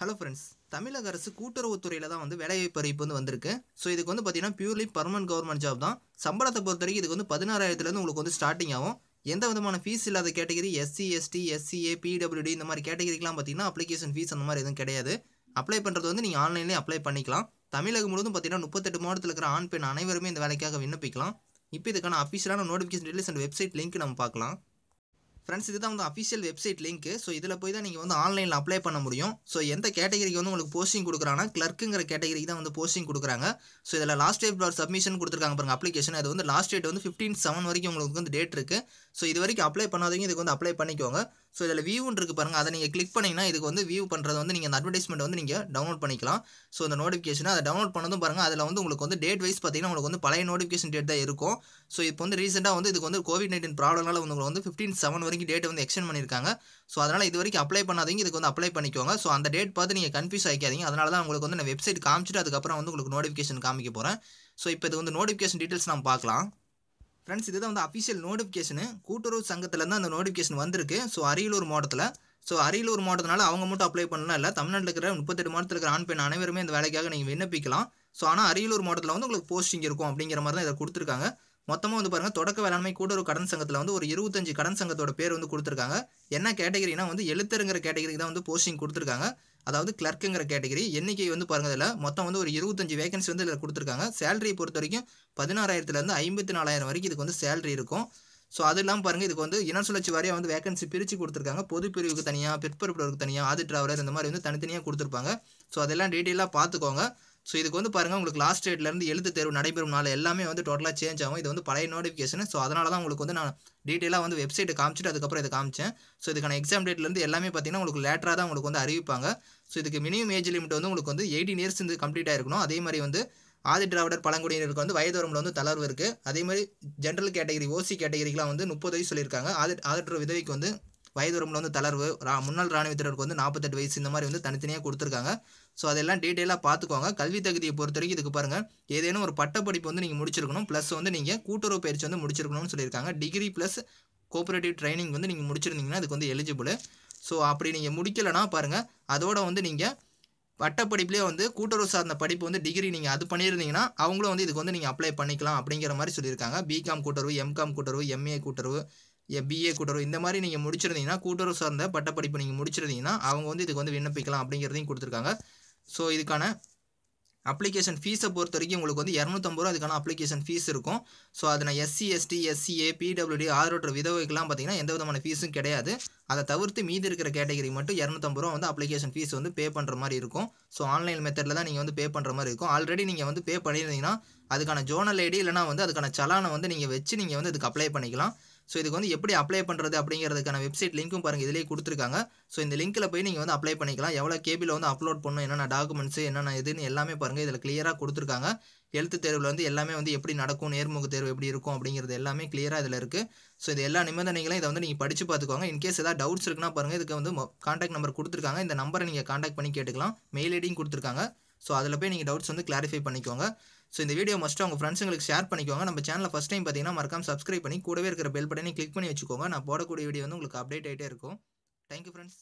hello friends தமிழக அரசு கூட்டுறவுத்துறையில் தான் வந்து வேலைவாய்ப்பு அறிவிப்பு வந்து வந்திருக்கு ஸோ இதுக்கு வந்து பார்த்தீங்கன்னா பியூர்லி பர்மனன்ட் கவர்மெண்ட் ஜாப் தான் சம்பளத்தை பொறுத்த வரைக்கும் இதுக்கு வந்து பதினாறாயிரத்துலேருந்து உங்களுக்கு வந்து ஸ்டார்டிங் ஆகும் எந்த விதமான ஃபீஸ் இல்லாத category SC ST SCA PWD இந்த மாதிரி கேட்டகரிக்கெலாம் பார்த்தீங்கன்னா அப்ளிகேஷன் ஃபீஸ் அந்த மாதிரி எதுவும் கிடையாது அப்ளை பண்ணுறது வந்து நீங்கள் ஆன்லைன்லேயே அப்ளை பண்ணிக்கலாம் தமிழகம் முழுவதும் பார்த்தீங்கன்னா முப்பத்தெட்டு மாவட்டத்தில் இருக்கிற ஆண் பெண் அனைவருமே இந்த வேலைக்காக விண்ணப்பிக்கலாம் இப்போ இதுக்கான அஃபிஷியலான notification release and website link நம்ம பார்க்கலாம் ஃப்ரெண்ட்ஸ் இதுதான் வந்து அஃபிஷியல் வெப்சைட் லிங்க் ஸோ இதில் போய் தான் நீங்கள் வந்து ஆன்லைனில் அப்ளை பண்ண முடியும் ஸோ எந்த கேட்டகரிக்கு வந்து உங்களுக்கு போஸ்டிங் கொடுக்குறாங்கன்னா கிளர்க்குங்கிற கேட்டகரிக்கு தான் வந்து போஸ்டிங் கொடுக்குறாங்க ஸோ இதில் லாஸ்ட் டேட் சப்மிஷன் கொடுத்துருக்காங்க பாருங்கள் அப்ளிகேஷன் அது வந்து லாஸ்ட் டேட் வந்து ஃபிஃப்டீன் செவன் வரைக்கும் உங்களுக்கு வந்து டேட் இருக்குது ஸோ இது வரைக்கும் அப்ளை பண்ணாதவங்க இதுக்கு வந்து அப்ளை பண்ணிக்கோங்க ஸோ இதில் வியூன்னு இருக்குது பாருங்கள் அதை நீங்கள் கிளிக் பண்ணிங்கன்னா இதுக்கு வந்து வியூ பண்ணுறது வந்து நீங்கள் அந்த அட்வர்டைஸ்மெண்ட் வந்து நீங்கள் டவுன்லோட் பண்ணிக்கலாம் ஸோ அந்த நோட்டிஃபிகேஷன் அதை டவுன்லோட் பண்ணதும் பாருங்கள் அதில் வந்து உங்களுக்கு வந்து டேட் வைஸ் பார்த்தீங்கன்னா உங்களுக்கு வந்து பழைய நோட்டிஃபிகேஷன் டேட் தான் இருக்கும் ஸோ இப்போ வந்து ரீசெண்டாக வந்து இதுக்கு வந்து கோவிட் நைன்டீன் ப்ராப்ளம்னால உங்களுக்கு வந்து ஃபிஃப்டீன் செவன் வரைக்கும் டேட் வந்து எக்ஸ்டெண்ட் பண்ணியிருக்காங்க ஸோ அதனால் இது வரைக்கும் அப்ளை பண்ணாதீங்க இதுக்கு வந்து அப்ளை பண்ணிக்கோங்க ஸோ அந்த டேட் பார்த்து நீங்கள் கன்ஃபியூஸ் ஆகிக்காதீங்க அதனால தான் உங்களுக்கு வந்து நான் வெப்சைட் காமிச்சிட்டு அதுக்கப்புறம் வந்து உங்களுக்கு நோட்டிஃபிகேஷன் காமிக்க போகிறேன் ஸோ இப்போ இது வந்து நோட்டிஃபிகேஷன் டீட்டெயில்ஸ் நம்ம பார்க்கலாம் ஃப்ரெண்ட்ஸ் இதுதான் வந்து அஃபிஷியல் நோட்டிஃபிகேஷனு கூட்டுறவு சங்கத்துலேருந்து அந்த நோட்டிஃபிகேஷன் வந்திருக்கு ஸோ அரியலூர் மாவட்டத்தில் ஸோ அரியலூர் மாவட்டத்தினால அவங்க மட்டும் அப்ளை பண்ணலாம் இல்லை தமிழ்நாட்டில் இருக்கிற முப்பத்தெட்டு மாவட்டத்தில் இருக்கிற ஆண் பெண் அனைவருமே இந்த வேலைக்காக நீங்கள் விண்ணப்பிக்கலாம் ஸோ ஆனால் அரியலூர் மாவட்டத்தில் வந்து உங்களுக்கு போஸ்டிங் இருக்கும் அப்படிங்கிற மாதிரி தான் இதை கொடுத்துருக்காங்க மொத்தமாக வந்து பாருங்கள் தொடக்க வேளாண்மை கூட்டுறவு கடன் சங்கத்தில் வந்து ஒரு இருபத்தஞ்சு கடன் சங்கத்தோட பேர் வந்து கொடுத்துருக்காங்க என்ன கேட்டகிரினா வந்து எழுத்தருங்கிற கேட்டகிரிக்கு தான் வந்து போஸ்டிங் கொடுத்துருக்காங்க அதாவது கிளர்க்குங்கிற கேட்டகரி எண்ணிக்கை வந்து பாருங்கள் இதில் மொத்தம் வந்து ஒரு இருபத்தஞ்சு வேகன்சி வந்து இதில் கொடுத்துருக்காங்க சேலரி பொறுத்த வரைக்கும் பதினாறாயிரத்துலேருந்து ஐம்பத்தி நாலாயிரம் வரைக்கும் இதுக்கு வந்து சேலரி இருக்கும் ஸோ அது இல்லாமல் பாருங்கள் இதுக்கு வந்து இன சுழற்சி வாரியாக வந்து வேகன்சி பிரித்து கொடுத்துருக்காங்க பொது பிரிவுக்கு தனியாக பிற்பரப்பு தனியாக ஆதி டிராவலர் இந்த மாதிரி வந்து தனித்தனியாக கொடுத்துருப்பாங்க ஸோ அதெல்லாம் டீட்டெயிலாக பார்த்துக்கோங்க ஸோ இதுக்கு வந்து பாருங்கள் உங்களுக்கு லாஸ்ட் டேட்லேருந்து எழுத்து தேர்வு நடைபெறும் நாள் எல்லாமே வந்து டோட்டலாக சேஞ்ச் ஆகும் இது வந்து பழைய நோட்டிஃபிகேஷன் ஸோ அதனால தான் உங்களுக்கு வந்து நான் டீட்டெயிலாக வந்து வெப்சைட்டை காமிச்சிட்டு அதுக்கப்புறம் இதை காமிச்சேன் ஸோ இதுக்கான எக்ஸாம் டேட்லேருந்து எல்லாமே பார்த்தீங்கன்னா உங்களுக்கு லேட்டராக தான் உங்களுக்கு வந்து அறிவிப்பாங்க ஸோ இதுக்கு மினிமம் ஏஜ் லிமிட் வந்து உங்களுக்கு வந்து எயிட்டீன் இயர்ஸ் வந்து கம்ப்ளீட் ஆகிருக்கணும் அதே மாதிரி வந்து ஆதி திராவிடர் பழங்குடியினருக்கு வந்து வரம்பில் வந்து தளர்வு இருக்குது அதே மாதிரி ஜென்ரல் கேட்டகரி ஓசி கேட்டகரிக்கெலாம் வந்து முப்பது வயசு சொல்லியிருக்காங்க ஆதி ஆதரவு விதவைக்கு வந்து வயது வரம்பில் வந்து தளர்வு முன்னாள் முன்னாள் இராணுவத்தினருக்கு வந்து நாற்பத்தெட்டு வயசு இந்த மாதிரி வந்து தனித்தனியாக கொடுத்துருக்காங்க ஸோ அதெல்லாம் டீட்டெயிலாக பார்த்துக்கோங்க கல்வி தகுதியை பொறுத்த வரைக்கும் இதுக்கு பாருங்கள் ஏதேனும் ஒரு பட்டப்படிப்பு வந்து நீங்கள் முடிச்சிருக்கணும் ப்ளஸ் வந்து நீங்கள் கூட்டுறவு பயிற்சி வந்து முடிச்சிருக்கணும்னு சொல்லியிருக்காங்க டிகிரி ப்ளஸ் கோஆப்ரேட்டிவ் ட்ரைனிங் வந்து நீங்கள் முடிச்சிருந்தீங்கன்னா அதுக்கு வந்து எலிஜிபிள் ஸோ அப்படி நீங்கள் முடிக்கலைன்னா பாருங்கள் அதோட வந்து நீங்கள் பட்டப்படிப்புலேயே வந்து கூட்டுறவு சார்ந்த படிப்பு வந்து டிகிரி நீங்கள் அது பண்ணியிருந்தீங்கன்னா அவங்களும் வந்து இதுக்கு வந்து நீங்கள் அப்ளை பண்ணிக்கலாம் அப்படிங்கிற மாதிரி சொல்லியிருக்காங்க பிகாம் கூட்டுறவு எம்காம் கூட்டுறவு எம்ஏ கூட்டுறவு பிஏ கூட்டுறவு இந்த மாதிரி நீங்கள் முடிச்சிருந்தீங்கன்னா கூட்டுறவு சார்ந்த பட்டப்படிப்பு நீங்கள் முடிச்சிருந்தீங்கன்னா அவங்க வந்து இதுக்கு வந்து விண்ணப்பிக்கலாம் அப்படிங்கிறதையும் கொடுத்துருக்காங்க ஸோ இதுக்கான அப்ளிகேஷன் ஃபீஸை பொறுத்த வரைக்கும் உங்களுக்கு வந்து இரநூத்தம்பது ரூபா அதுக்கான அப்ளிகேஷன் ஃபீஸ் இருக்கும் ஸோ அதில் நான் எஸ்சி எஸ்டி எஸ்சிஏ பிடபிள்யூடி ஆதரவற்ற விதவைக்கெலாம் பார்த்தீங்கன்னா எந்த விதமான ஃபீஸும் கிடையாது அதை தவிர்த்து மீதி இருக்கிற கேட்டகரி மட்டும் இரநூத்தம்பது ரூபா வந்து அப்ளிகேஷன் ஃபீஸ் வந்து பே பண்ணுற மாதிரி இருக்கும் ஸோ ஆன்லைன் மெத்தடில் தான் நீங்கள் வந்து பே பண்ணுற மாதிரி இருக்கும் ஆல்ரெடி நீங்கள் வந்து பே பண்ணியிருந்தீங்கன்னா அதுக்கான ஜோனல் ஐடி இல்லைனா வந்து அதுக்கான சலானை வந்து நீங்கள் வச்சு நீங்கள் வந்து அதுக்கு அப்ளை பண்ணிக்கலாம் ஸோ இதுக்கு வந்து எப்படி அப்ளை பண்ணுறது அப்படிங்கிறதுக்கான வெப்சைட் லிங்க்கும் பாருங்கள் இதிலேயே கொடுத்துருக்காங்க ஸோ இந்த லிங்க்கில் போய் நீங்கள் வந்து அப்ளை பண்ணிக்கலாம் எவ்வளோ கேபிள் வந்து அப்லோட் பண்ணும் என்னென்ன டாக்குமெண்ட்ஸு என்னென்ன இதுன்னு எல்லாமே பாருங்கள் இதில் கிளியராக கொடுத்துருக்காங்க எழுத்து தேர்வில் வந்து எல்லாமே வந்து எப்படி நடக்கும் நேர்முக தேர்வு எப்படி இருக்கும் அப்படிங்கிறது எல்லாமே கிளியராக இதில் இருக்குது ஸோ இது எல்லா நிபந்தனைகளும் இதை வந்து நீங்கள் படித்து பார்த்துக்கோங்க இன்கேஸ் ஏதாவது டவுட்ஸ் இருக்குன்னா பாருங்கள் இதுக்கு வந்து காண்டாக்ட் நம்பர் கொடுத்துருக்காங்க இந்த நம்பரை நீங்கள் காண்டாக்ட் பண்ணி கேட்டுக்கலாம் மெயில் ஐடியும் கொடுத்துருக்காங்க ஸோ அதில் போய் நீங்கள் டவுட்ஸ் வந்து கிளாரிஃபை பண்ணிக்கோங்க ஸோ இந்த வீடியோ மஸ்ட்டு உங்கள் ஃப்ரெண்ட்ஸுங்களுக்கு ஷேர் பண்ணிக்கோங்க நம்ம சேனலில் ஃபஸ்ட் டைம் பார்த்தீங்கன்னா மறக்காம சப்ஸ்கிரைப் பண்ணி கூடவே இருக்கிற பெல் பட்டனை கிளிக் பண்ணி வச்சுக்கோங்க நான் போடக்கூடிய வீடியோ வந்து உங்களுக்கு அப்டேட் ஆகிட்டே இருக்கும் தேங்க்யூ ஃப்ரெண்ட்ஸ்